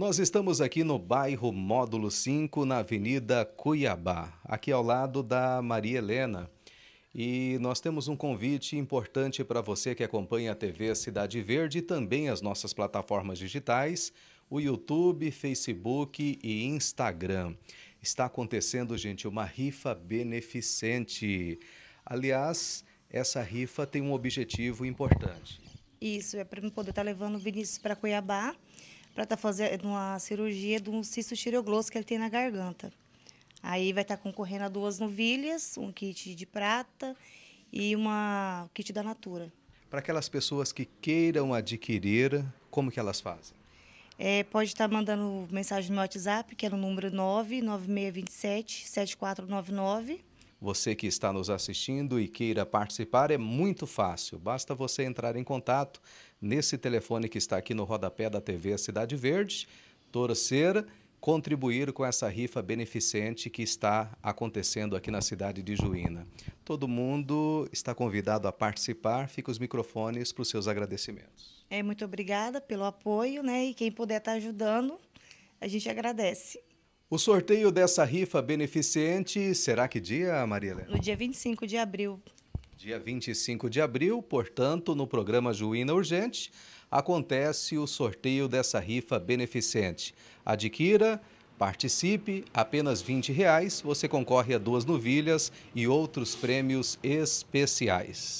Nós estamos aqui no bairro Módulo 5, na Avenida Cuiabá, aqui ao lado da Maria Helena. E nós temos um convite importante para você que acompanha a TV Cidade Verde e também as nossas plataformas digitais, o YouTube, Facebook e Instagram. Está acontecendo, gente, uma rifa beneficente. Aliás, essa rifa tem um objetivo importante. Isso, é para poder estar tá levando o Vinícius para Cuiabá para estar tá fazendo uma cirurgia de um cisto tireoglosso que ele tem na garganta. Aí vai estar tá concorrendo a duas novilhas, um kit de prata e uma um kit da Natura. Para aquelas pessoas que queiram adquirir, como que elas fazem? É, pode estar tá mandando mensagem no meu WhatsApp, que é no número 99627 7499 você que está nos assistindo e queira participar, é muito fácil. Basta você entrar em contato nesse telefone que está aqui no rodapé da TV Cidade Verde, torcer, contribuir com essa rifa beneficente que está acontecendo aqui na cidade de Juína. Todo mundo está convidado a participar. Fica os microfones para os seus agradecimentos. É, muito obrigada pelo apoio, né? E quem puder estar tá ajudando, a gente agradece. O sorteio dessa rifa beneficente será que dia, Marília? No dia 25 de abril. Dia 25 de abril, portanto, no programa Juína Urgente, acontece o sorteio dessa rifa beneficente. Adquira, participe, apenas 20 reais, você concorre a duas novilhas e outros prêmios especiais.